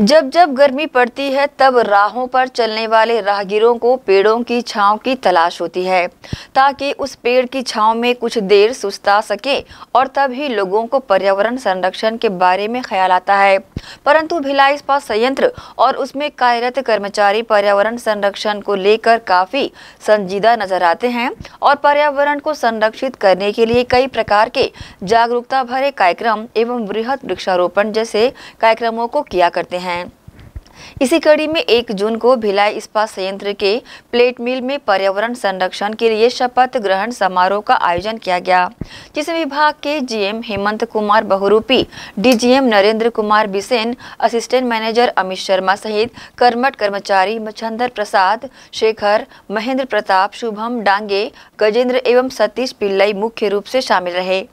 जब जब गर्मी पड़ती है तब राहों पर चलने वाले राहगीरों को पेड़ों की छांव की तलाश होती है ताकि उस पेड़ की छांव में कुछ देर सुस्ता सके और तब ही लोगों को पर्यावरण संरक्षण के बारे में ख्याल आता है परंतु भिलाई इस्पात संयंत्र और उसमें कार्यरत कर्मचारी पर्यावरण संरक्षण को लेकर काफ़ी संजीदा नजर आते हैं और पर्यावरण को संरक्षित करने के लिए कई प्रकार के जागरूकता भरे कार्यक्रम एवं वृहद वृक्षारोपण जैसे कार्यक्रमों को किया करते हैं हैं इसी कड़ी में एक जून को भिलाई इस्पात संयंत्र के प्लेट मिल में पर्यावरण संरक्षण के लिए शपथ ग्रहण समारोह का आयोजन किया गया जिसमें विभाग के GM Hemant Kumar Bahurupi DGM Narendra Kumar Bisen assistant manager Amit Sharma सहित कर्मठ कर्मचारी मच्छंदर प्रसाद शेखर महेंद्र प्रताप शुभम डांगे गजेंद्र एवं सतीश पिल्लई मुख्य रूप से शामिल रहे